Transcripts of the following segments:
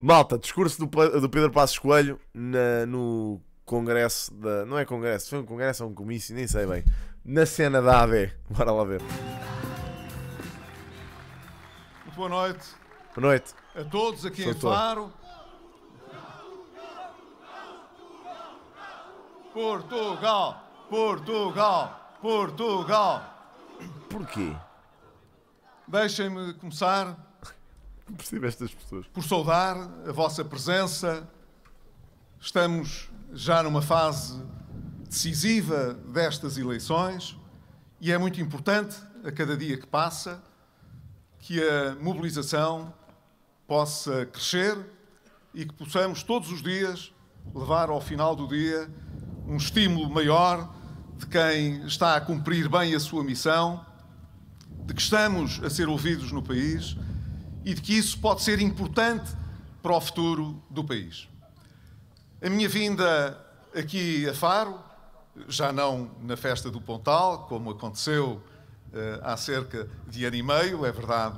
Malta, discurso do, do Pedro Passos Coelho na, no congresso da. Não é congresso, foi um congresso ou um comício, nem sei bem. Na cena da AD. Bora lá ver. Muito boa noite. Boa noite. A todos aqui Sou em Faro. Portugal, Portugal, Portugal. Porquê? Deixem-me começar percebo estas pessoas. Por saudar a vossa presença, estamos já numa fase decisiva destas eleições e é muito importante, a cada dia que passa, que a mobilização possa crescer e que possamos todos os dias levar ao final do dia um estímulo maior de quem está a cumprir bem a sua missão, de que estamos a ser ouvidos no país e de que isso pode ser importante para o futuro do país. A minha vinda aqui a Faro, já não na festa do Pontal, como aconteceu eh, há cerca de ano e meio, é verdade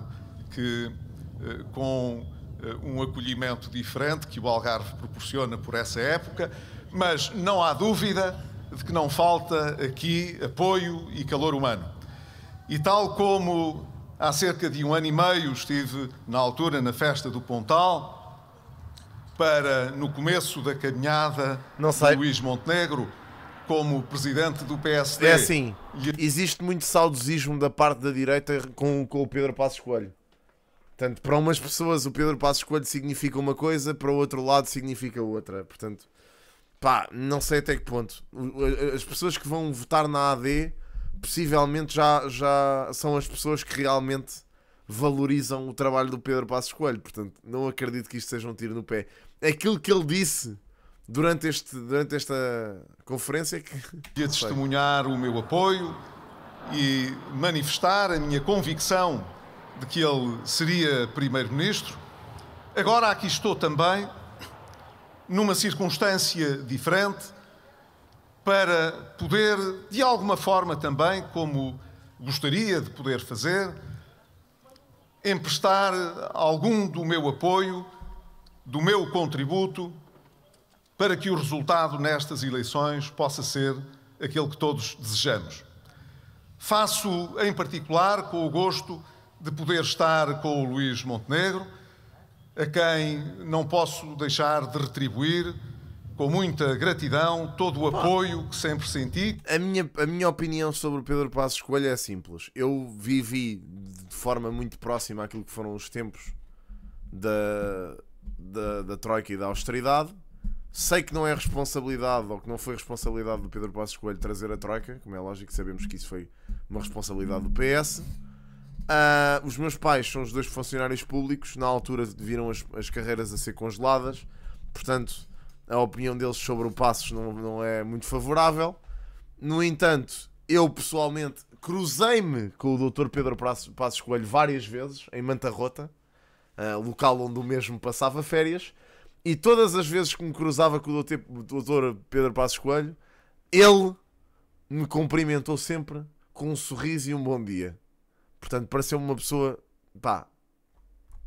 que eh, com eh, um acolhimento diferente que o Algarve proporciona por essa época, mas não há dúvida de que não falta aqui apoio e calor humano. E tal como Há cerca de um ano e meio estive, na altura, na festa do Pontal, para, no começo da caminhada Não sei. de Luís Montenegro, como presidente do PSD. É assim, existe muito saudosismo da parte da direita com, com o Pedro Passos Coelho. Portanto, para umas pessoas o Pedro Passos Coelho significa uma coisa, para o outro lado significa outra. Portanto, pá, não sei até que ponto. As pessoas que vão votar na AD possivelmente já, já são as pessoas que realmente valorizam o trabalho do Pedro Passos Coelho. Portanto, não acredito que isto seja um tiro no pé. Aquilo que ele disse durante, este, durante esta conferência é que... Queria testemunhar o meu apoio e manifestar a minha convicção de que ele seria Primeiro-Ministro. Agora aqui estou também, numa circunstância diferente, para poder, de alguma forma também, como gostaria de poder fazer, emprestar algum do meu apoio, do meu contributo, para que o resultado nestas eleições possa ser aquele que todos desejamos. Faço, em particular, com o gosto de poder estar com o Luís Montenegro, a quem não posso deixar de retribuir com muita gratidão, todo o apoio que sempre senti. A minha, a minha opinião sobre o Pedro Passos Coelho é simples. Eu vivi de forma muito próxima àquilo que foram os tempos da, da, da Troika e da austeridade. Sei que não é responsabilidade ou que não foi responsabilidade do Pedro Passos Coelho trazer a Troika, como é lógico, sabemos que isso foi uma responsabilidade do PS. Uh, ah, os meus pais são os dois funcionários públicos, na altura viram as, as carreiras a ser congeladas, portanto a opinião deles sobre o Passos não, não é muito favorável. No entanto, eu pessoalmente cruzei-me com o Dr. Pedro Passos Coelho várias vezes em Manta Rota, eh, local onde o mesmo passava férias, e todas as vezes que me cruzava com o Dr. Pedro Passos Coelho, ele me cumprimentou sempre com um sorriso e um bom dia. Portanto, pareceu-me uma pessoa, pá,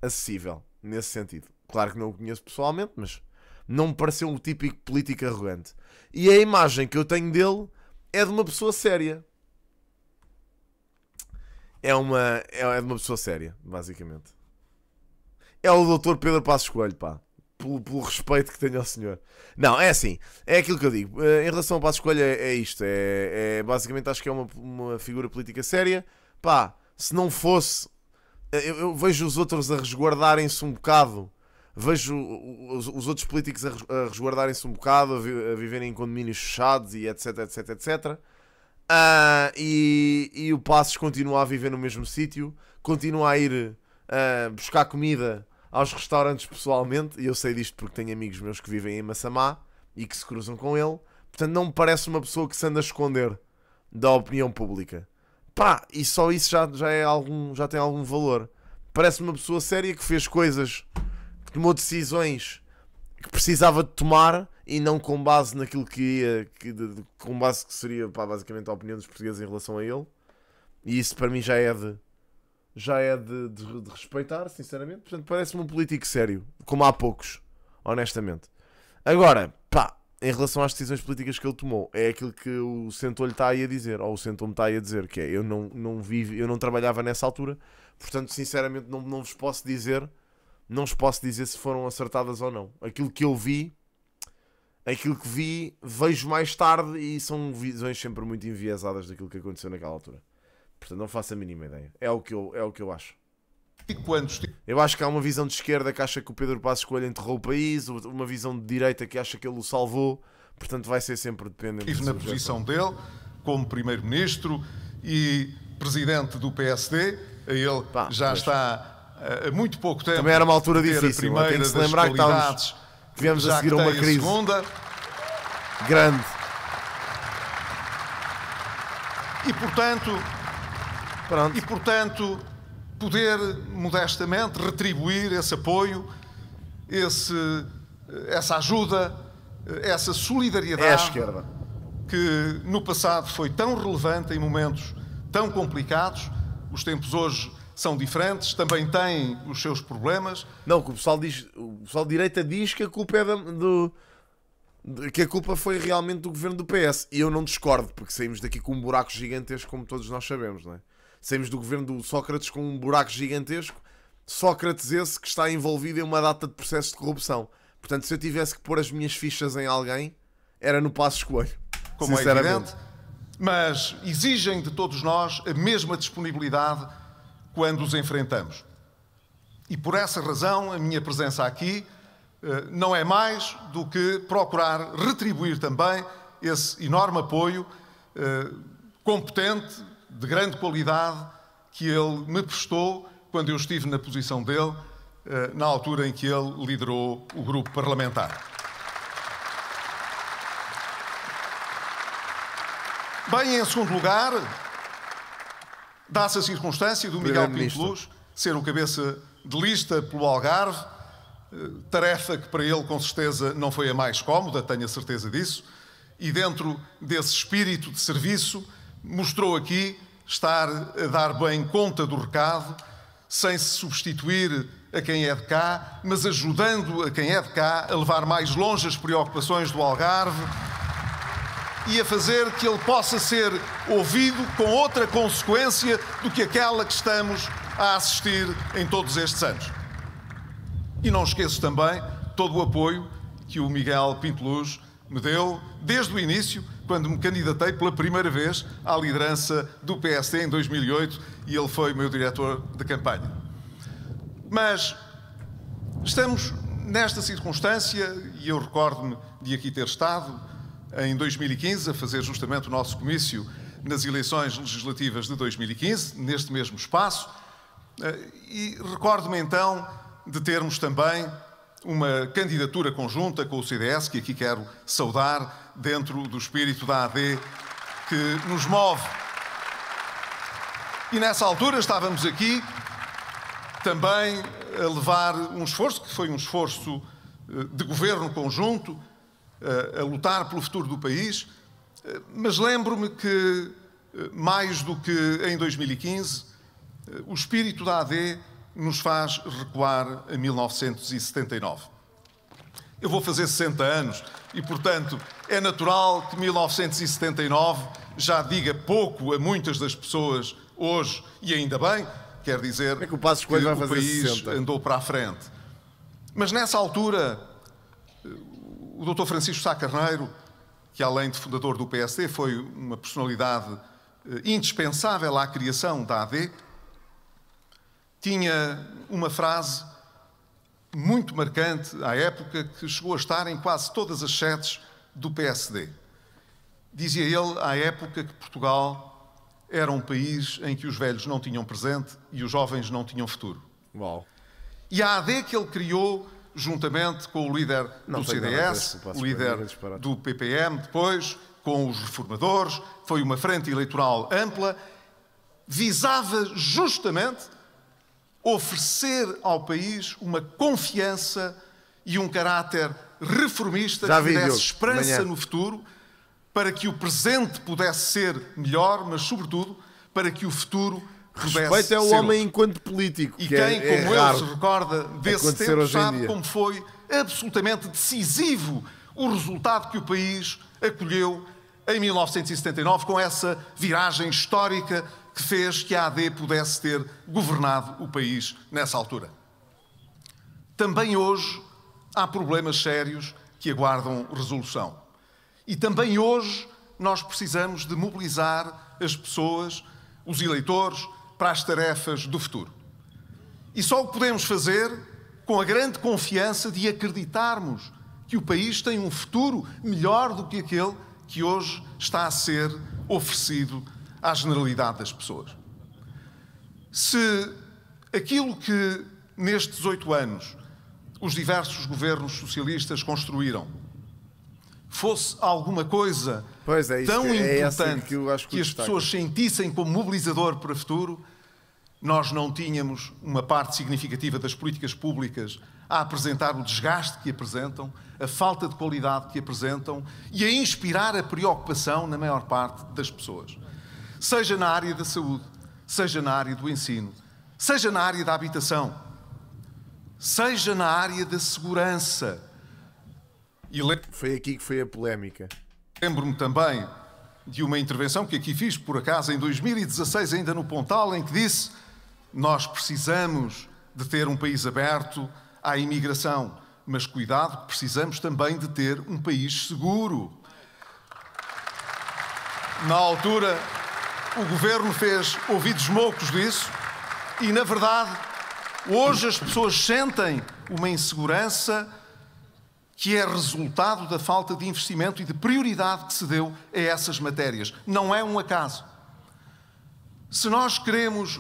acessível, nesse sentido. Claro que não o conheço pessoalmente, mas não me pareceu um típico político arrogante. E a imagem que eu tenho dele é de uma pessoa séria. É, uma, é, é de uma pessoa séria, basicamente. É o doutor Pedro Passos Coelho, pá. Pelo, pelo, respeito que tenho ao senhor. Não, é assim, é aquilo que eu digo. Eh, em relação ao Passo Coelho é, é isto. É, é, basicamente, acho que é uma, uma figura política séria. Pá, se não fosse, eh, eu, eu vejo os outros a resguardarem-se um bocado vejo os, os outros políticos a, a resguardarem-se um bocado, a, vi, a, viverem em condomínios fechados e etc, etc, etc. Uh, e, e, o Passos continua a viver no mesmo sítio, continua a ir uh, buscar comida aos restaurantes pessoalmente, e eu sei disto porque tenho amigos meus que vivem em Massamá e que se cruzam com ele, portanto não me parece uma pessoa que se anda a esconder da opinião pública. Pá, e só isso já, já, é algum, já tem algum valor. Parece uma pessoa séria que fez coisas tomou decisões que precisava de tomar e não com base naquilo que ia, que, de, de, com base que seria pá, basicamente a opinião dos portugueses em relação a ele. E isso para mim já é de já é de, de, de respeitar, sinceramente. Portanto, parece-me um político sério, como há poucos, honestamente. Agora, pá, em relação às decisões políticas que ele tomou, é aquilo que o Sentolho está aí a dizer, ou o Sentolho está aí a dizer, que é eu não, não vivo, eu não trabalhava nessa altura, portanto, sinceramente, não, não vos posso dizer não os posso dizer se foram acertadas ou não. Aquilo que eu vi, aquilo que vi, vejo mais tarde e são visões sempre muito enviesadas daquilo que aconteceu naquela altura. Portanto, não faço a mínima ideia. É o que eu, é o que eu acho. Eu acho que há uma visão de esquerda que acha que o Pedro Passos Coelho enterrou o país, uma visão de direita que acha que ele o salvou. Portanto, vai ser sempre dependente. Estive na posição dele, como primeiro-ministro e presidente do PSD, ele Pá, já mas... está eh, muito pouco tempo. Também era uma altura difícil. Tem que se lembrar que estávamos, tivemos a seguir uma crise. Segunda. Grande. E portanto. Pronto. E portanto, poder modestamente retribuir esse apoio, esse, essa ajuda, essa solidariedade. É a esquerda. Que no passado foi tão relevante em momentos tão complicados. Os tempos hoje são diferentes, também têm os seus problemas. Não, o pessoal diz, o pessoal de direita diz que a culpa é da, do que a culpa foi realmente do governo do PS. E eu não discordo, porque saímos daqui com um buraco gigantesco, como todos nós sabemos, não é? Saímos do governo do Sócrates com um buraco gigantesco. Sócrates esse que está envolvido em uma data de processo de corrupção. Portanto, se eu tivesse que pôr as minhas fichas em alguém, era no passo Coelho. Como é evidente. Mas exigem de todos nós a mesma disponibilidade quando os enfrentamos. E por essa razão, a minha presença aqui eh, não é mais do que procurar retribuir também esse enorme apoio eh, competente, de grande qualidade, que ele me prestou quando eu estive na posição dele, eh, na altura em que ele liderou o grupo parlamentar. Bem, em segundo lugar, Dá-se a circunstância do Miguel Pinto Luz ser o cabeça de lista pelo Algarve, eh, tarefa que para ele com certeza não foi a mais cómoda, tenho a certeza disso, e dentro desse espírito de serviço mostrou aqui estar a dar bem conta do recado, sem se substituir a quem é de cá, mas ajudando a quem é de cá a levar mais longe as preocupações do Algarve e a fazer que ele possa ser ouvido com outra consequência do que aquela que estamos a assistir em todos estes anos. E não esqueço também todo o apoio que o Miguel Pinto Luz me deu desde o início, quando me candidatei pela primeira vez à liderança do PSD em 2008 e ele foi meu diretor de campanha. Mas estamos nesta circunstância, e eu recordo-me de aqui ter estado, em 2015 a fazer justamente o nosso comício nas eleições legislativas de 2015, neste mesmo espaço. Eh, e recordo-me então de termos também uma candidatura conjunta com o CDS, que aqui quero saudar, dentro do espírito da AD que nos move. E nessa altura estávamos aqui também a levar um esforço, que foi um esforço eh, de governo conjunto, eh, a lutar pelo futuro do país, eh, mas lembro-me que, eh, mais do que em 2015, o espírito da AD nos faz recuar a 1979. Eu vou fazer 60 anos e, portanto, é natural que 1979 já diga pouco a muitas das pessoas hoje, e ainda bem, quer dizer é que o, que o país 60. andou para a frente. Mas nessa altura, o Dr. Francisco Sá Carneiro, que além de fundador do PSD, foi uma personalidade eh, indispensável à criação da AD, tinha uma frase muito marcante à época que chegou a estar em quase todas as sedes do PSD. Dizia ele à época que Portugal era um país em que os velhos não tinham presente e os jovens não tinham futuro. Uau. E a AD que ele criou juntamente com o líder não do CDS, o líder do PPM, depois com os reformadores, foi uma frente eleitoral ampla, visava justamente oferecer ao país uma confiança e um caráter reformista Já que desse esperança no futuro, para que o presente pudesse ser melhor, mas, sobretudo, para que o futuro Respeito é o homem outro. enquanto político. E que é- quem, é, como é se recorda desse tempo, sabe como foi absolutamente decisivo o resultado que o país acolheu em 1979, com essa viragem histórica que fez que a AD pudesse ter governado o país nessa altura. Também hoje há problemas sérios que aguardam resolução. E também hoje nós precisamos de mobilizar as pessoas, os eleitores, para as tarefas do futuro. E só o podemos fazer com a grande confiança de acreditarmos que o país tem um futuro melhor do que aquele que hoje está a ser oferecido à generalidade das pessoas. Se aquilo que nestes oito anos os diversos governos socialistas construíram fosse alguma coisa é, tão é, é assim importante que, que, que as pessoas sentissem como mobilizador para o futuro, nós não tínhamos uma parte significativa das políticas públicas a apresentar o desgaste que apresentam, a falta de qualidade que apresentam e a inspirar a preocupação na maior parte das pessoas. Seja na área da saúde, seja na área do ensino, seja na área da habitação, seja na área da segurança. Foi aqui que foi a polémica. Lembro-me também de uma intervenção que aqui fiz, por acaso, em 2016, ainda no Pontal, em que disse nós precisamos de ter um país aberto à imigração, mas cuidado, precisamos também de ter um país seguro. Na altura, o governo fez ouvidos moucos disso e, na verdade, hoje as pessoas sentem uma insegurança que é resultado da falta de investimento e de prioridade que se deu a essas matérias. Não é um acaso. Se nós queremos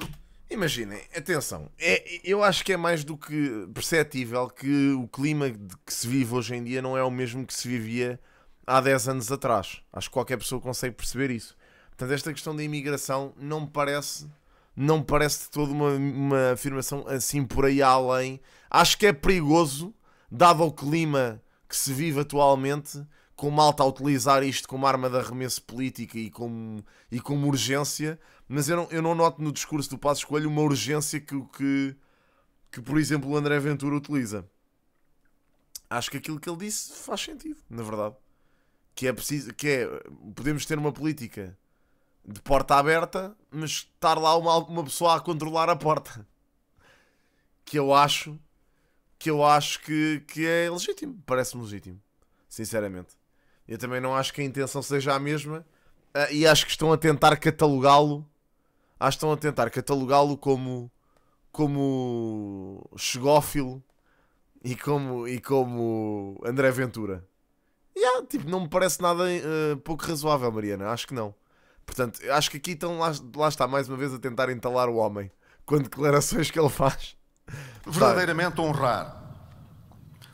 Imaginem, atenção, é, eu acho que é mais do que perceptível que o clima que se vive hoje em dia não é o mesmo que se vivia há 10 anos atrás. Acho que qualquer pessoa consegue perceber isso. Portanto, esta questão da imigração não me parece, não me parece de toda uma, uma afirmação assim por aí além. Acho que é perigoso, dado o clima que se vive atualmente, com malta a utilizar isto como arma de arremesso política e como, e como urgência, mas eu não, eu não noto no discurso do Passo Escolho uma urgência que, que, que, por exemplo, o André Ventura utiliza. Acho que aquilo que ele disse faz sentido, na verdade. Que é preciso, que é, podemos ter uma política de porta aberta, mas estar lá uma, uma pessoa a controlar a porta. Que eu acho que eu acho que, que é legítimo, parece-me legítimo, sinceramente. Eu também não acho que a intenção seja a mesma eh, e acho que estão a tentar catalogá-lo acho que estão a tentar catalogá-lo como como chegófilo e como, e como André Ventura. Yeah, tipo, não me parece nada uh, pouco razoável, Mariana. Acho que não. Portanto, acho que aqui estão lá, lá está mais uma vez a tentar entalar o homem com declarações que ele faz. Verdadeiramente honrar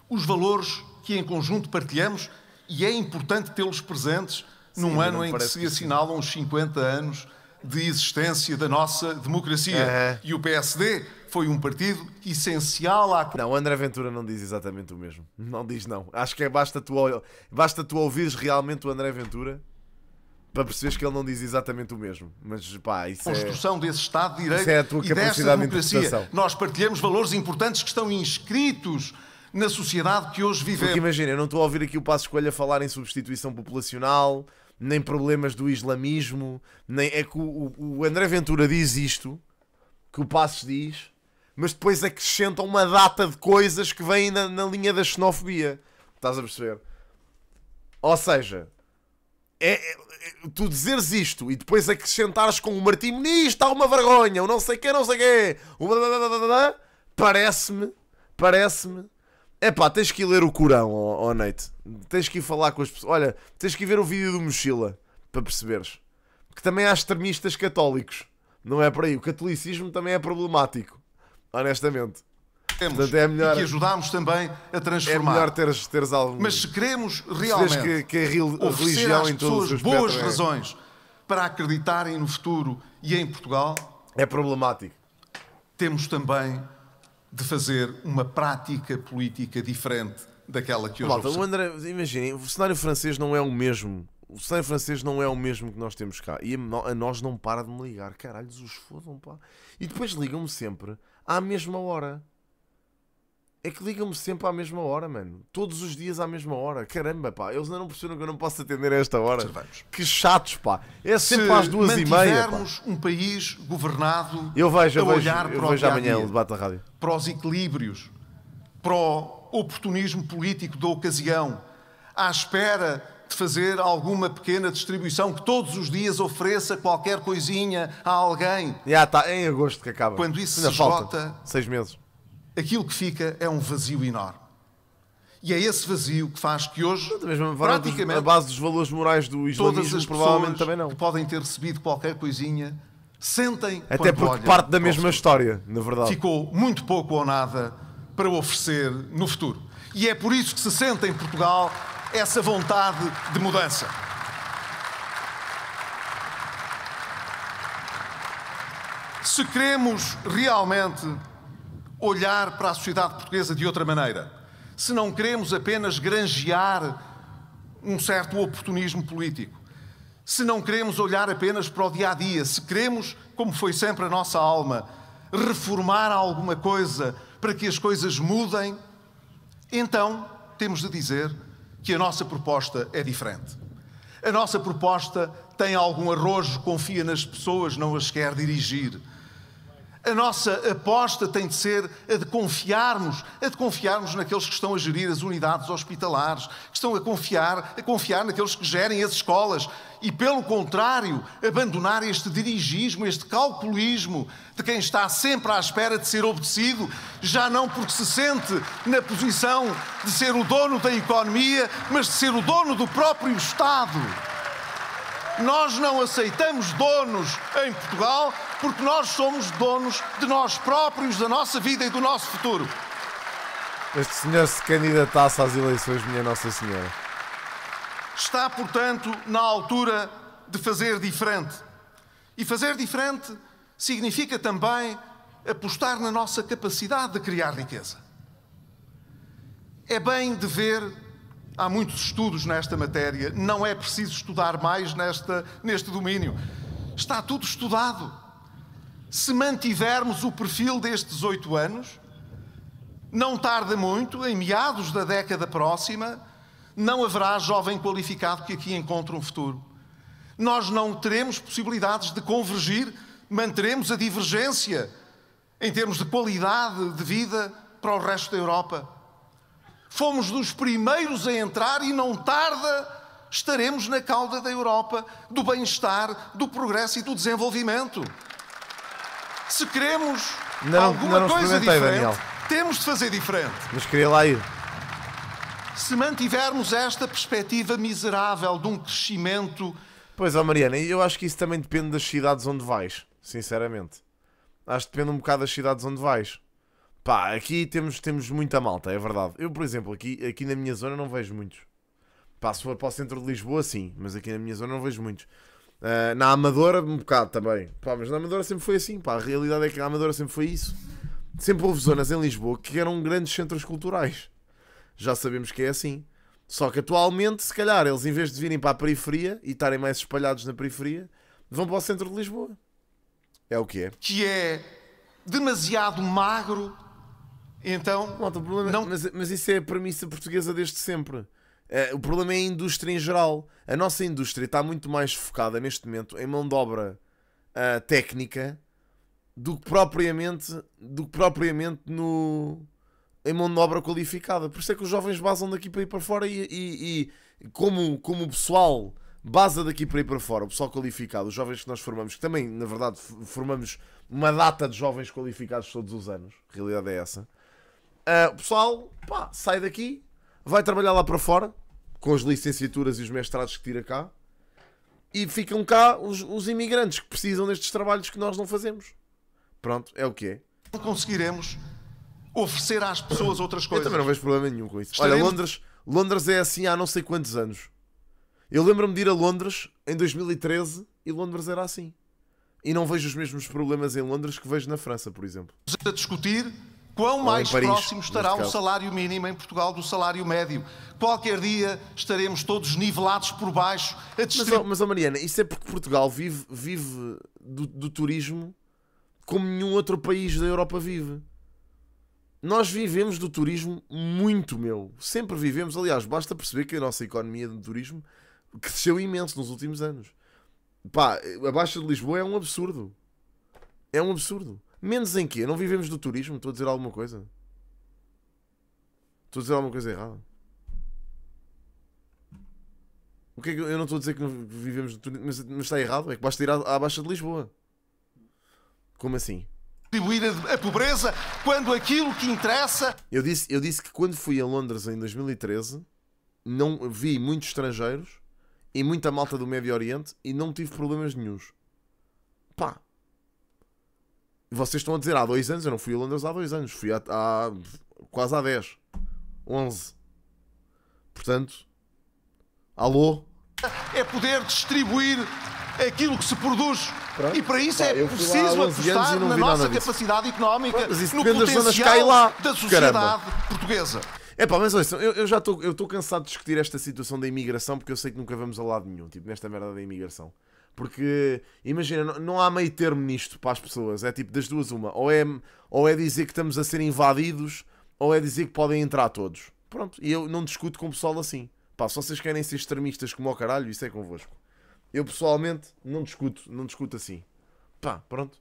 os valores que em conjunto partilhamos e é importante tê-los presentes Sim, num ano em que se assinalam os 50 anos de existência da nossa democracia. Uhum. E o PSD foi um partido essencial à. Não, André Ventura não diz exatamente o mesmo. Não diz, não. Acho que é basta tu, basta tu ouvires realmente o André Ventura para perceberes que ele não diz exatamente o mesmo. Mas pá, isso a é- construção é... desse Estado de Direito é a tua e desta democracia. De Nós partilhamos valores importantes que estão inscritos na sociedade que hoje vivemos. Porque imagina, eu não estou a ouvir aqui o Passo Escolha falar em substituição populacional, nem problemas do islamismo, nem é que o, o André Ventura diz isto, que o Passos diz, mas depois acrescenta uma data de coisas que vêm na, na linha da xenofobia. Estás a perceber? Ou seja, é, é, tu dizeres isto e depois acrescentares com o Martim está uma vergonha, o não sei quê, não sei quê, parece-me, parece-me é pá, tens que ir ler o Corão, ó oh, Tens que ir falar com as pessoas. Olha, tens que ir ver o vídeo do Mochila para perceberes. Que também há extremistas católicos. Não é para aí. O catolicismo também é problemático. Honestamente. Temos Portanto, é melhor... e que ajudámos também a transformar. É melhor teres, teres algo. Mas se queremos realmente se que, que a religião em todos os boas é. razões para acreditarem no futuro e em Portugal. É problemático. Temos também de fazer uma prática política diferente daquela que hoje Malta, o André, imaginem, o cenário francês não é o mesmo. O cenário francês não é o mesmo que nós temos cá. E a nós não para de me ligar. Caralhos, os fodam, pá. E depois ligam-me sempre à mesma hora é que ligam-me sempre à mesma hora, mano. Todos os dias à mesma hora. Caramba, pá. Eles ainda não percebem que eu não posso atender a esta hora. Observamos. Então que chatos, pá. É sempre Se às duas e meia. Se um país governado eu vejo, eu olhar eu para eu vejo amanhã o debate da rádio. Para os equilíbrios, para o oportunismo político da ocasião, à espera de fazer alguma pequena distribuição que todos os dias ofereça qualquer coisinha a alguém. Já está, em agosto que acaba. Quando isso ainda se falta. esgota... Seis meses aquilo que fica é um vazio enorme. E é esse vazio que faz que hoje, praticamente, a base dos valores morais do islamismo, todas as provavelmente também não. que podem ter recebido qualquer coisinha, sentem Até porque parte da mesma história, na verdade. Ficou muito pouco ou nada para oferecer no futuro. E é por isso que se sente em Portugal essa vontade de mudança. Se queremos realmente olhar para a sociedade portuguesa de outra maneira. Se não queremos apenas granjear um certo oportunismo político, se não queremos olhar apenas para o dia a dia, se queremos, como foi sempre a nossa alma, reformar alguma coisa para que as coisas mudem, então temos de dizer que a nossa proposta é diferente. A nossa proposta tem algum arrojo, confia nas pessoas, não as quer dirigir a nossa aposta tem de ser a de confiarmos, a de confiarmos naqueles que estão a gerir as unidades hospitalares, que estão a confiar, a confiar naqueles que gerem as escolas e, pelo contrário, abandonar este dirigismo, este calculismo de quem está sempre à espera de ser obedecido, já não porque se sente na posição de ser o dono da economia, mas de ser o dono do próprio Estado. Nós não aceitamos donos em Portugal porque nós somos donos de nós próprios, da nossa vida e do nosso futuro. Este senhor se candidatasse às eleições, minha Nossa Senhora. Está, portanto, na altura de fazer diferente. E fazer diferente significa também apostar na nossa capacidade de criar riqueza. É bem dever Há muitos estudos nesta matéria, não é preciso estudar mais nesta, neste domínio. Está tudo estudado. Se mantivermos o perfil destes oito anos, não tarda muito, em meados da década próxima, não haverá jovem qualificado que aqui encontre um futuro. Nós não teremos possibilidades de convergir, manteremos a divergência em termos de qualidade de vida para o resto da Europa. Fomos dos primeiros a entrar e não tarda estaremos na cauda da Europa, do bem-estar, do progresso e do desenvolvimento. Se queremos não, alguma não coisa diferente, Daniel. temos de fazer diferente. Mas queria lá ir. Se mantivermos esta perspectiva miserável de um crescimento. Pois, ó Mariana, eu acho que isso também depende das cidades onde vais, sinceramente. Acho que depende um bocado das cidades onde vais. Pá, aqui temos, temos muita malta, é verdade. Eu, por exemplo, aqui, aqui na minha zona não vejo muitos. Pá, se for para o centro de Lisboa, sim, mas aqui na minha zona não vejo muitos. Uh, na Amadora, um bocado também. Pá, mas na Amadora sempre foi assim, pá. A realidade é que na Amadora sempre foi isso. Sempre houve zonas em Lisboa que eram grandes centros culturais. Já sabemos que é assim. Só que atualmente, se calhar, eles em vez de virem para a periferia e estarem mais espalhados na periferia, vão para o centro de Lisboa. É o que é. Que é demasiado magro então, Malta, o problema, é- não... mas, mas isso é a premissa portuguesa desde sempre. Uh, o problema é a indústria em geral. A nossa indústria está muito mais focada neste momento em mão de obra uh, técnica do que propriamente, do que propriamente no, em mão de obra qualificada. Por isso é que os jovens basam daqui para ir para fora e, e, e como, como o pessoal basa daqui para ir para fora, o pessoal qualificado, os jovens que nós formamos, que também, na verdade, formamos uma data de jovens qualificados todos os anos, a realidade é essa. Uh, o pessoal pá, sai daqui, vai trabalhar lá para fora, com as licenciaturas e os mestrados que tira cá, e ficam cá os, os imigrantes que precisam destes trabalhos que nós não fazemos. Pronto, é o que é. Conseguiremos oferecer às pessoas outras coisas. Eu também não vejo problema nenhum com isso. Estaremos... Olha, Londres, Londres é assim há não sei quantos anos. Eu lembro-me de ir a Londres em 2013 e Londres era assim. E não vejo os mesmos problemas em Londres que vejo na França, por exemplo. A discutir Quão mais Paris, próximo estará o salário mínimo em Portugal do salário médio? Qualquer dia estaremos todos nivelados por baixo. A distribu- mas, oh, mas oh Mariana, isso é porque Portugal vive, vive do, do turismo como nenhum outro país da Europa vive. Nós vivemos do turismo muito, meu. Sempre vivemos. Aliás, basta perceber que a nossa economia de turismo cresceu imenso nos últimos anos. Pá, a Baixa de Lisboa é um absurdo. É um absurdo. Menos em quê? Não vivemos do turismo? Estou a dizer alguma coisa? Estou a dizer alguma coisa errada? O que, é que eu não estou a dizer que não vivemos do turismo, mas, mas está errado? É que basta ir à, à Baixa de Lisboa. Como assim? Distribuir a, a pobreza quando aquilo que interessa. Eu disse, eu disse que quando fui a Londres em 2013, não vi muitos estrangeiros e muita malta do Médio Oriente e não tive problemas nenhums. Pá, vocês estão a dizer há dois anos, eu não fui a Londres há dois anos, fui há, há quase há 10, 11. Portanto, alô? É poder distribuir aquilo que se produz. Pronto. E para isso Pá, é preciso apostar na nossa capacidade económica, Pronto, no potencial lá. da sociedade Caramba. portuguesa. É pá, mas olha, eu, eu, já estou cansado de discutir esta situação da imigração porque eu sei que nunca vamos a lado nenhum, tipo, nesta merda da imigração. Porque, imagina, não, não há meio termo nisto para as pessoas. É tipo das duas uma. Ou é, ou é dizer que estamos a ser invadidos, ou é dizer que podem entrar todos. Pronto, e eu não discuto com o pessoal assim. Pá, se vocês querem ser extremistas como ao caralho, isso é convosco. Eu pessoalmente não discuto, não discuto assim. Pá, pronto.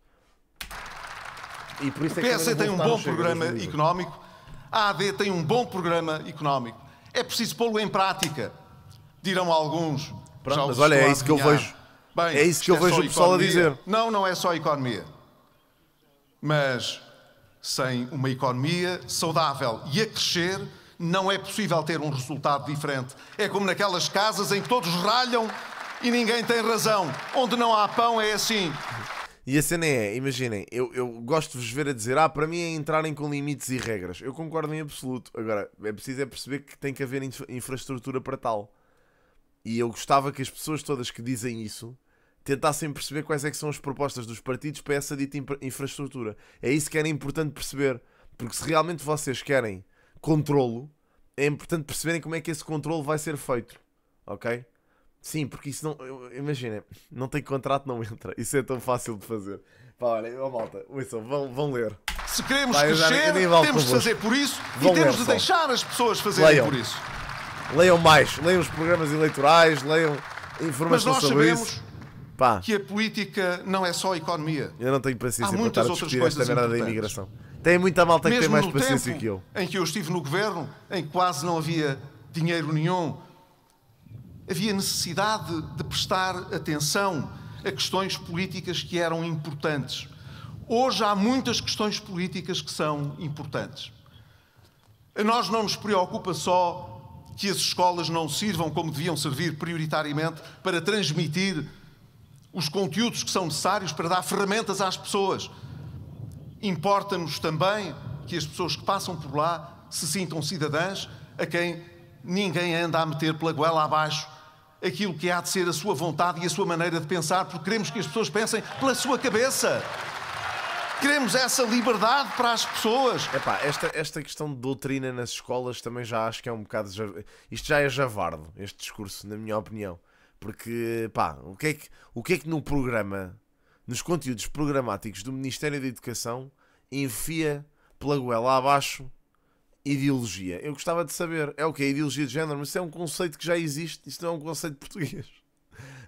E por isso é que o PS tem um bom programa económico, a AD tem um bom programa económico. É preciso pô-lo em prática, dirão alguns. Pronto, mas olha, é isso que eu vejo. Bem, é isso que eu é vejo o pessoal a dizer. Não, não é só economia. Mas sem uma economia saudável e a crescer, não é possível ter um resultado diferente. É como naquelas casas em que todos ralham e ninguém tem razão. Onde não há pão é assim. E a cena é, imaginem, eu, eu gosto de vos ver a dizer, ah, para mim é entrarem com limites e regras. Eu concordo em absoluto. Agora, é preciso é perceber que tem que haver infraestrutura para tal. E eu gostava que as pessoas todas que dizem isso tentassem perceber quais é que são as propostas dos partidos para essa dita infraestrutura. É isso que era importante perceber, porque se realmente vocês querem controlo, é importante perceberem como é que esse controlo vai ser feito, ok? Sim, porque isso não. Imaginem, não tem contrato, não entra. Isso é tão fácil de fazer. Pá, olha, oh, malta, Wilson, vão, vão ler. Se queremos Pá, crescer, temos de fazer por isso vão e temos de só. deixar as pessoas fazerem leiam. por isso. Leiam mais, leiam os programas eleitorais, leiam informações sobre sabemos... isso Pá. que a política não é só economia. Eu não tenho paciência Há para estar a discutir esta merda da imigração. Tem muita malta Mesmo que tem mais paciência que eu. Em que eu estive no governo, em que quase não havia dinheiro nenhum, havia necessidade de prestar atenção a questões políticas que eram importantes. Hoje há muitas questões políticas que são importantes. A nós não nos preocupa só que as escolas não sirvam como deviam servir prioritariamente para transmitir os conteúdos que são necessários para dar ferramentas às pessoas. Importa-nos também que as pessoas que passam por lá se sintam cidadãs a quem ninguém anda a meter pela goela abaixo aquilo que há de ser a sua vontade e a sua maneira de pensar, porque queremos que as pessoas pensem pela sua cabeça. Queremos essa liberdade para as pessoas. Epá, esta, esta questão de doutrina nas escolas também já acho que é um bocado. Isto já é javardo, este discurso, na minha opinião. Porque, pá, o que é que, o que, é que no programa, nos conteúdos programáticos do Ministério da Educação, enfia pela goela abaixo ideologia? Eu gostava de saber. É o que? Ideologia de género? Mas isso é um conceito que já existe. Isto não é um conceito português.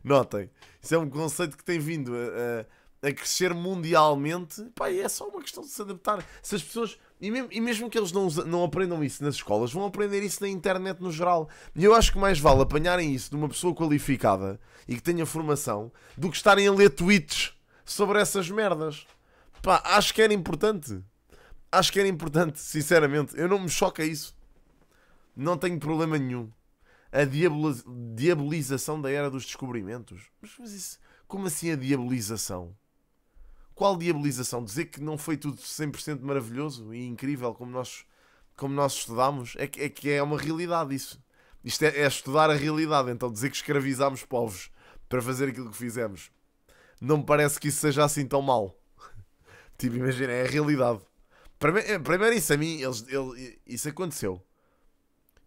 Notem. Isso é um conceito que tem vindo a, a, a crescer mundialmente. Pá, é só uma questão de se adaptar. Se as pessoas e mesmo, e mesmo que eles não, não aprendam isso nas escolas, vão aprender isso na internet no geral. E eu acho que mais vale apanharem isso de uma pessoa qualificada e que tenha formação do que estarem a ler tweets sobre essas merdas. Pá, acho que era importante. Acho que era importante, sinceramente. Eu não me choca isso. Não tenho problema nenhum. A diabolização da era dos descobrimentos. Mas, mas isso, como assim a diabolização? qual diabolização? Dizer que não foi tudo 100% maravilhoso e incrível como nós, como nós estudámos é que, é que é uma realidade isso. Isto é, é estudar a realidade, então dizer que escravizámos povos para fazer aquilo que fizemos. Não me parece que isso seja assim tão mal. tipo, imagina, é a realidade. Eh, primeiro, isso a mim, eles, isso aconteceu.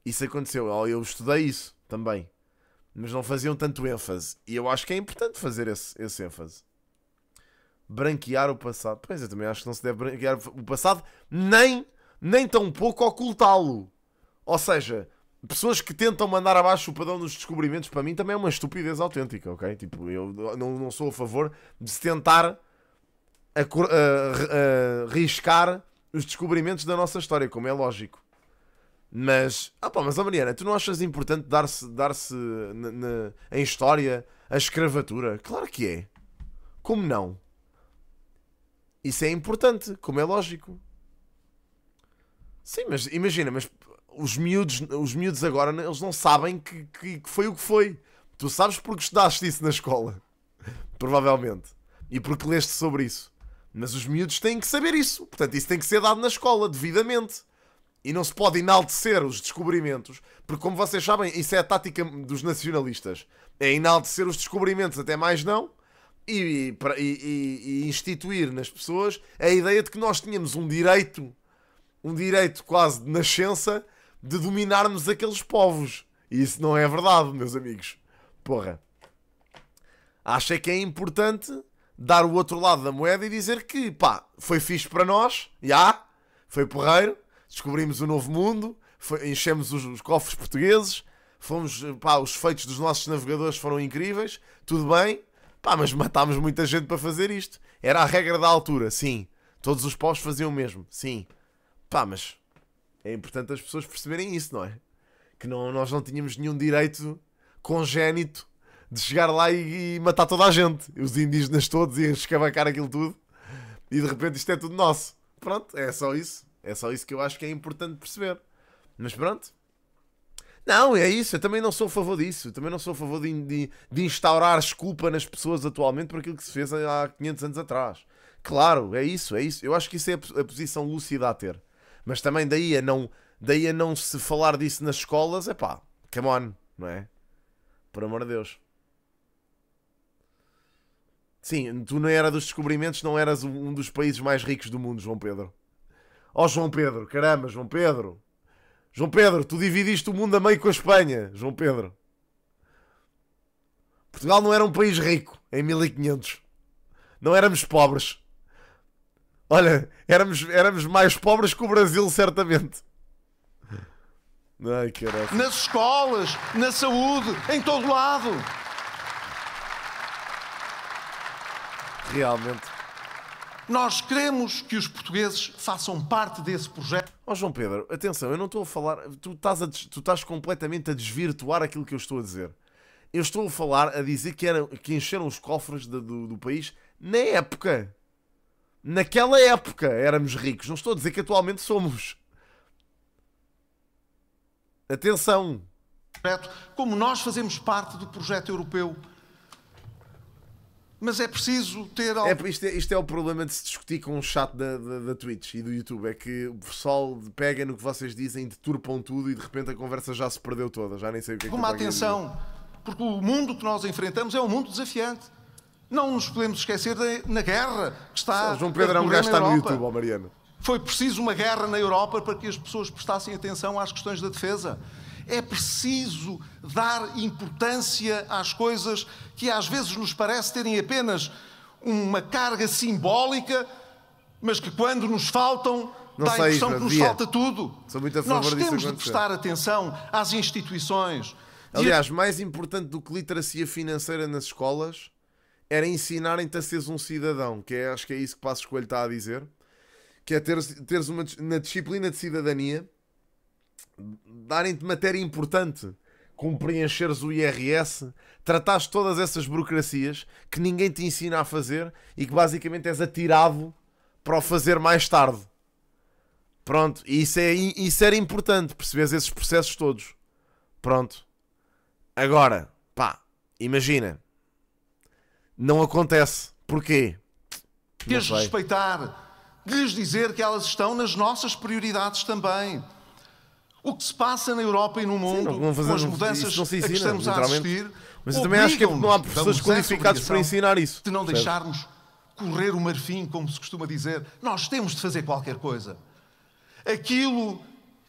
Isso aconteceu. Eu estudei isso também. Mas não faziam tanto ênfase. E eu acho que é importante fazer esse, esse ênfase branquear o passado. Pois eu também acho que não se deve branquear o passado, nem, nem tão pouco ocultá-lo. Ou seja, pessoas que tentam mandar abaixo o padrão dos descobrimentos, para mim também é uma estupidez autêntica, ok? Tipo, eu não, não sou a favor de se tentar arriscar eh, eh, riscar os descobrimentos da nossa história, como é lógico. Mas, ah pá, mas a Mariana, tu não achas importante dar-se dar, -se, dar -se em história a escravatura? Claro que é. Como não? Isso é importante, como é lógico. Sim, mas imagina, mas os miúdos, os miúdos agora eles não sabem que, que, que foi o que foi. Tu sabes porque estudaste isso na escola, provavelmente, e porque leste sobre isso. Mas os miúdos têm que saber isso. Portanto, isso tem que ser dado na escola, devidamente. E não se pode enaltecer os descobrimentos, porque, como vocês sabem, isso é a tática dos nacionalistas. É enaltecer os descobrimentos, até mais não, e, e, e, instituir nas pessoas a ideia de que nós tínhamos um direito, um direito quase de nascença, de dominarmos aqueles povos. E isso não é verdade, meus amigos. Porra. Acho é que é importante dar o outro lado da moeda e dizer que, pá, foi fixe para nós, já, foi porreiro, descobrimos o um novo mundo, foi, enchemos os, os, cofres portugueses, fomos, pá, os feitos dos nossos navegadores foram incríveis, tudo bem, Pá, mas matámos muita gente para fazer isto. Era a regra da altura, sim. Todos os povos faziam o mesmo, sim. Pá, mas é importante as pessoas perceberem isso, não é? Que não, nós não tínhamos nenhum direito congénito de chegar lá e, e matar toda a gente. Os indígenas todos e escavacar aquilo tudo. E de repente isto é tudo nosso. Pronto, é só isso. É só isso que eu acho que é importante perceber. Mas pronto, não, é isso. Eu também não sou a favor disso. Eu também não sou a favor de, de, de instaurar desculpa nas pessoas atualmente por aquilo que se fez há 500 anos atrás. Claro, é isso, é isso. Eu acho que isso é a posição lúcida a ter. Mas também daí a não, daí a não se falar disso nas escolas, é pá, come on, não é? Por amor de Deus. Sim, tu não era dos descobrimentos não eras um dos países mais ricos do mundo, João Pedro. Ó oh, João Pedro, caramba, João Pedro. João Pedro, tu dividiste o mundo a meio com a Espanha, João Pedro. Portugal não era um país rico em 1500. Não éramos pobres. Olha, éramos, éramos mais pobres que o Brasil, certamente. Ai, caraca. Nas escolas, na saúde, em todo lado. Realmente. Nós queremos que os portugueses façam parte desse projeto. Ó oh João Pedro, atenção, eu não estou a falar. Tu estás, a, tu estás completamente a desvirtuar aquilo que eu estou a dizer. Eu estou a falar a dizer que, eram, que encheram os cofres de, do, do país na época. Naquela época éramos ricos. Não estou a dizer que atualmente somos. Atenção. Como nós fazemos parte do projeto europeu mas é preciso ter é, algo. É, isto, é, isto é o problema de se discutir com um chat da, da, da, Twitch e do YouTube: é que o pessoal pega no que vocês dizem, deturpam tudo e de repente a conversa já se perdeu toda, já nem sei o que é que Uma atenção, porque o mundo que nós enfrentamos é um mundo desafiante. Não nos podemos esquecer de, na guerra que está. Só João Pedro é um gajo está no YouTube, ó Mariano. Foi preciso uma guerra na Europa para que as pessoas prestassem atenção às questões da defesa. É preciso dar importância às coisas que às vezes nos parece terem apenas uma carga simbólica, mas que quando nos faltam, não dá a impressão que nos via. falta tudo. Nós temos de prestar atenção às instituições. Aliás, mais importante do que literacia financeira nas escolas era ensinarem-te a seres um cidadão, que é, acho que é isso que Passos Coelho está a dizer, que é teres, teres uma, na disciplina de cidadania, darem-te matéria importante, como preencheres o IRS, tratares todas essas burocracias que ninguém te ensina a fazer e que basicamente és atirado para o fazer mais tarde. Pronto, isso, é, isso era importante, perceberes esses processos todos. Pronto. Agora, pá, imagina. Não acontece. Porquê? Não respeitar, de lhes dizer que elas estão nas nossas prioridades também. O que se passa na Europa e no mundo, Sim, não, com as mudanças não ensina, que estamos a assistir, mas eu também acho que é não há professores qualificados para ensinar isso. De não deixarmos correr o marfim, como se costuma dizer. Nós temos de fazer qualquer coisa. Aquilo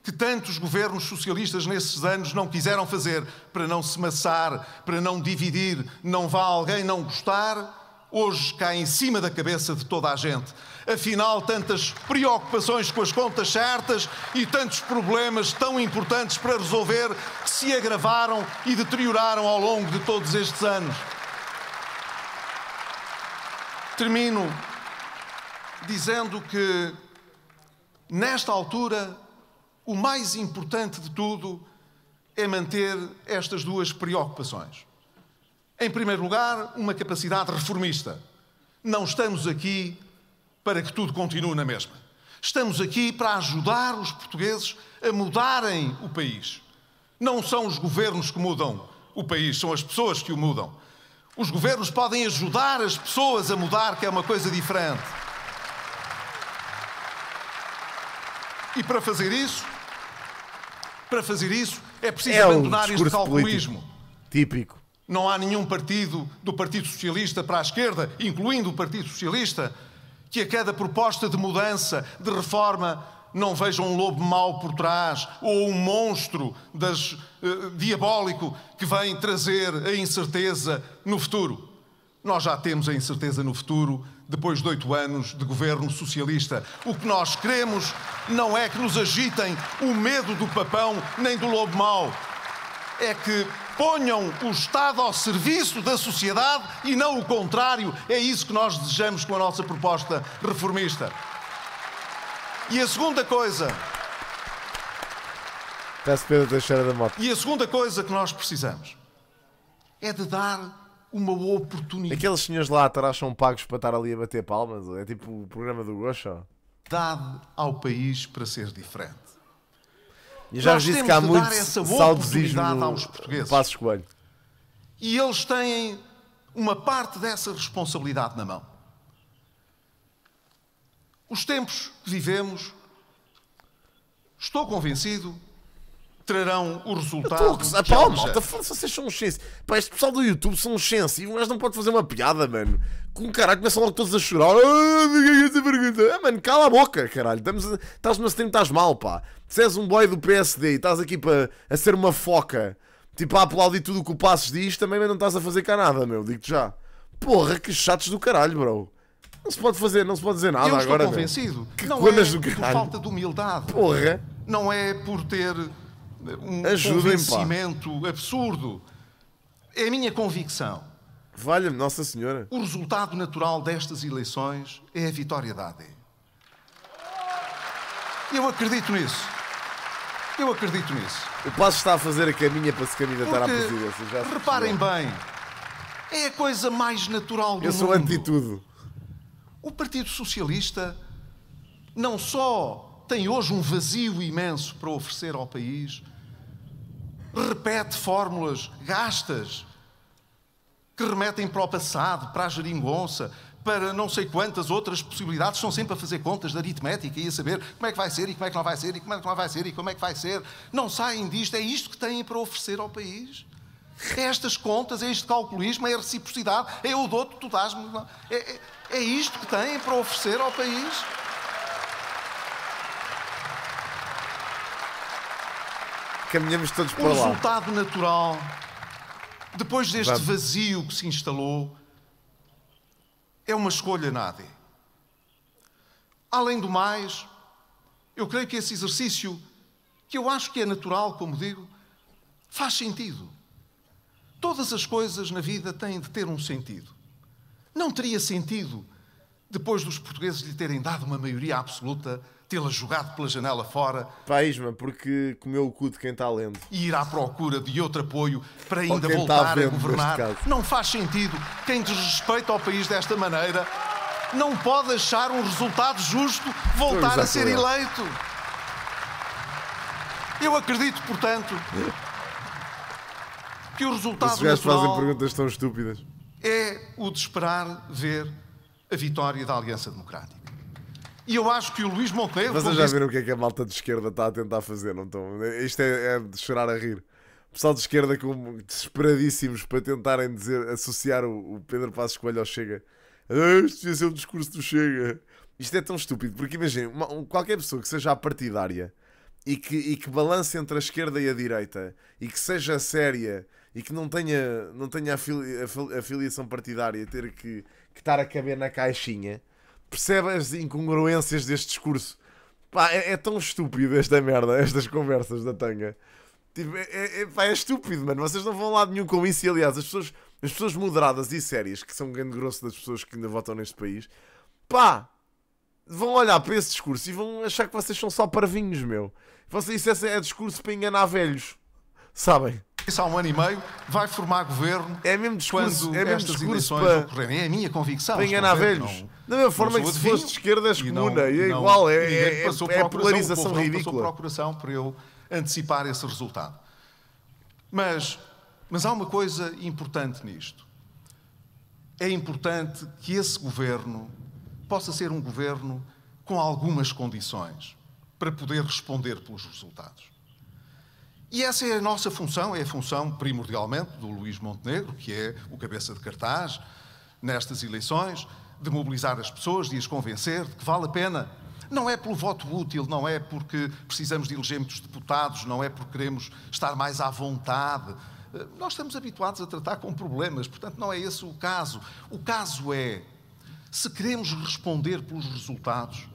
que tantos governos socialistas nesses anos não quiseram fazer para não se maçar, para não dividir, não vá alguém não gostar, hoje cai em cima da cabeça de toda a gente. Afinal, tantas preocupações com as contas certas e tantos problemas tão importantes para resolver que se agravaram e deterioraram ao longo de todos estes anos. Termino dizendo que, nesta altura, o mais importante de tudo é manter estas duas preocupações. Em primeiro lugar, uma capacidade reformista. Não estamos aqui para que tudo continue na mesma. Estamos aqui para ajudar os portugueses a mudarem o país. Não são os governos que mudam o país, são as pessoas que o mudam. Os governos podem ajudar as pessoas a mudar, que é uma coisa diferente. E para fazer isso, para fazer isso é preciso é abandonar este calculismo. Típico. Não há nenhum partido do Partido Socialista para a esquerda, incluindo o Partido Socialista, que a cada proposta de mudança, de reforma, não vejam um lobo mau por trás ou um monstro das, uh, diabólico que vem trazer a incerteza no futuro. Nós já temos a incerteza no futuro depois de oito anos de governo socialista. O que nós queremos não é que nos agitem o medo do papão nem do lobo mau. É que ponham o Estado ao serviço da sociedade e não o contrário. É isso que nós desejamos com a nossa proposta reformista. E a segunda coisa. Peço Pedro Teixeira da moto. E a segunda coisa que nós precisamos é de dar uma oportunidade. Aqueles senhores lá atrás são pagos para estar ali a bater palmas? É tipo o programa do Gosha? Dado ao país para ser diferente. E já Nós disse que há muito saudosismo aos portugueses. Passos Coelho. E eles têm uma parte dessa responsabilidade na mão. Os tempos que vivemos, estou convencido, trarão o resultado. Estou a pau malta, é. vocês são um chance. Pá, este pessoal do YouTube são um chance e um gajo não pode fazer uma piada, mano com caralho, começam logo todos a chorar. Ah, essa pergunta. Ah, mano, cala a boca, caralho. Estamos a... Estás numa stream, estás mal, pá. Se és um boy do PSD e estás aqui para a ser uma foca, tipo a aplaudir tudo o que o Passos diz, também não estás a fazer cá nada, meu. Digo-te já. Porra, que chatos do caralho, bro. Não se pode fazer, não se pode dizer nada agora. Eu estou convencido. Que não é do por falta de humildade. Porra. Não é por ter eh, um Ajudem, convencimento pá. absurdo. É a minha convicção Valha-me, Nossa Senhora. O resultado natural destas eleições é a vitória da AD. Eu acredito nisso. Eu acredito nisso. O Passo está a fazer a caminha para se candidatar à presidência. Já reparem bem, é a coisa mais natural do Eu mundo. Eu sou anti-tudo. O Partido Socialista não só tem hoje um vazio imenso para oferecer ao país, repete fórmulas gastas que remetem para o passado, para a geringonça, para não sei quantas outras possibilidades, estão sempre a fazer contas de aritmética e a saber como é que vai ser e como é que não vai ser e como é que não vai ser e como é que vai ser. Não saem disto, é isto que têm para oferecer ao país. É estas contas, é este calculismo, é a reciprocidade, é o doutor tu dás-me. É, é, é isto que têm para oferecer ao país. Caminhamos todos para o lá. O resultado natural depois deste vazio que se instalou, é uma escolha, nada. Além do mais, eu creio que esse exercício, que eu acho que é natural, como digo, faz sentido. Todas as coisas na vida têm de ter um sentido. Não teria sentido, depois dos portugueses lhe terem dado uma maioria absoluta, tê-la jogado pela janela fora. Paisma, porque comeu o cu de quem está lendo. E ir à procura de outro apoio para ainda voltar a, a governar. Não faz sentido. Quem desrespeita ao país desta maneira não pode achar um resultado justo voltar a ser eleito. Eu acredito, portanto, que o resultado natural... fazem perguntas tão estúpidas. É o de esperar ver a vitória da Aliança Democrática. E eu acho que o Luís Montenegro. Vocês já viram o que é que a malta de esquerda está a tentar fazer? Não estão... Isto é, é de chorar a rir. pessoal de esquerda com desesperadíssimos para tentarem dizer, associar o, o Pedro Passos Coelho ao Chega. isto ah, devia ser o um discurso do Chega. Isto é tão estúpido, porque imaginem, qualquer pessoa que seja partidária e que, e que balance entre a esquerda e a direita e que seja séria e que não tenha, não tenha afili afiliação partidária ter que, que estar a caber na caixinha percebe as incongruências deste discurso. Pá, é, é, tão estúpido esta merda, estas conversas da tanga. Tipo, é, é, é pá, é estúpido, mano. Vocês não vão lá nenhum com isso. E aliás, as pessoas, as pessoas moderadas e sérias, que são um grande grosso das pessoas que ainda votam neste país, pá, vão olhar para esse discurso e vão achar que vocês são só parvinhos, meu. Vocês, isso é, é discurso para enganar velhos, sabem? isso há um ano e meio, vai formar governo é mesmo discurso, quando é mesmo estas eleições para... ocorrerem. É a minha convicção. Venha na velhos. Da mesma forma que se fosse de esquerda és comuna, e é igual, é, é, é polarização é, é polarização o ridícula. procuração para eu antecipar esse resultado. Mas, mas há uma coisa importante nisto. É importante que esse governo possa ser um governo com algumas condições para poder responder pelos resultados. E essa é a nossa função, é a função primordialmente do Luís Montenegro, que é o cabeça de cartaz nestas eleições, de mobilizar as pessoas, de as convencer de que vale a pena. Não é pelo voto útil, não é porque precisamos de eleger muitos deputados, não é porque queremos estar mais à vontade. Nós estamos habituados a tratar com problemas, portanto, não é esse o caso. O caso é, se queremos responder pelos resultados,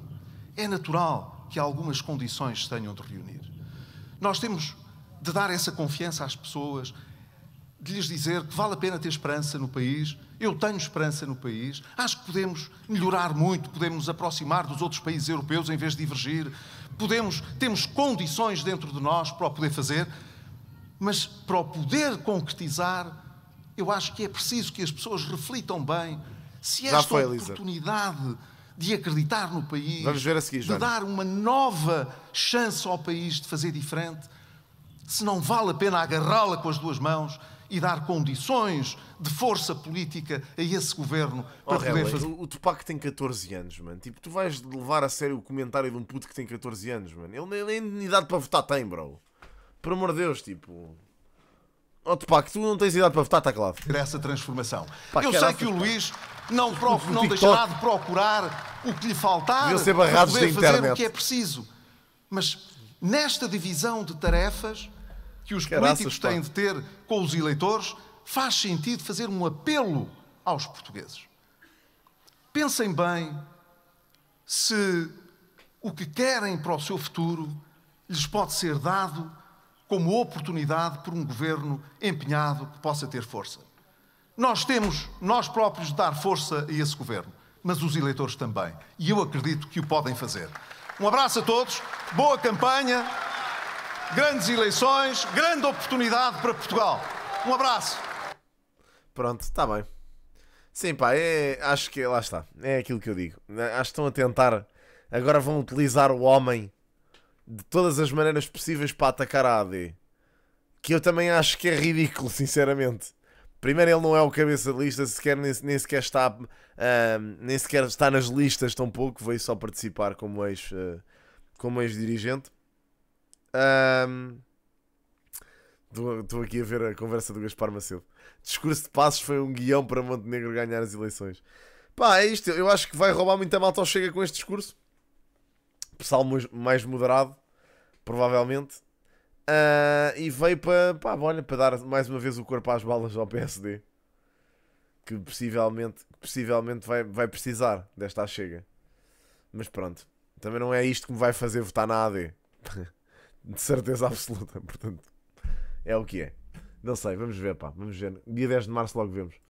é natural que algumas condições se tenham de reunir. Nós temos de dar essa confiança às pessoas, de lhes dizer que vale a pena ter esperança no país. Eu tenho esperança no país. Acho que podemos melhorar muito, podemos nos aproximar dos outros países europeus em vez de divergir. Podemos, temos condições dentro de nós para o poder fazer, mas para o poder concretizar, eu acho que é preciso que as pessoas reflitam bem se esta foi, oportunidade Lisa. de acreditar no país, seguir, de dar uma nova chance ao país de fazer diferente, se não vale a pena agarrá-la com as duas mãos e dar condições de força política a esse governo para oh, poder fazer. O, Tupac tem 14 anos, mano. Tipo, tu vais levar a sério o comentário de um puto que tem 14 anos, mano. Ele nem idade para votar tem, bro. Por amor de Deus, tipo. Oh, Tupac, tu não tens idade para votar, está claro. Essa transformação. Pá, eu sei que o Luís não, prof... não deixará de procurar o que lhe faltar Deveu ser barrados para poder da internet. fazer o que é preciso. Mas nesta divisão de tarefas, que os políticos têm de ter com os eleitores, faz sentido fazer um apelo aos portugueses. Pensem bem se o que querem para o seu futuro lhes pode ser dado como oportunidade por um governo empenhado que possa ter força. Nós temos, nós próprios, de dar força a esse governo, mas os eleitores também. E eu acredito que o podem fazer. Um abraço a todos, boa campanha grandes eleições, grande oportunidade para Portugal. Um abraço. Pronto, está bem. Sim, pá, é, acho que lá está. É aquilo que eu digo. Acho que estão a tentar. Agora vão utilizar o homem de todas as maneiras possíveis para atacar a AD. Que eu também acho que é ridículo, sinceramente. Primeiro, ele não é o cabeça de lista, sequer, nem, nem sequer está, uh, nem sequer está nas listas, tampouco. Veio só participar como ah, ex-dirigente. Uh, Estou um, aqui a ver a conversa do Gaspar Macedo. Discurso de passos foi um guião para Montenegro ganhar as eleições. Pá, é isto. Eu acho que vai roubar muita malta ao Chega com este discurso. Pessoal mais moderado, provavelmente. Uh, e veio para, para dar mais uma vez o corpo às balas ao PSD. Que possivelmente, possivelmente vai, vai precisar desta chega. Mas pronto. Também não é isto que me vai fazer votar na AD. De certeza absoluta. Portanto, é o que é. Não sei, vamos ver, pá. Vamos ver. Dia 10 de março logo vemos.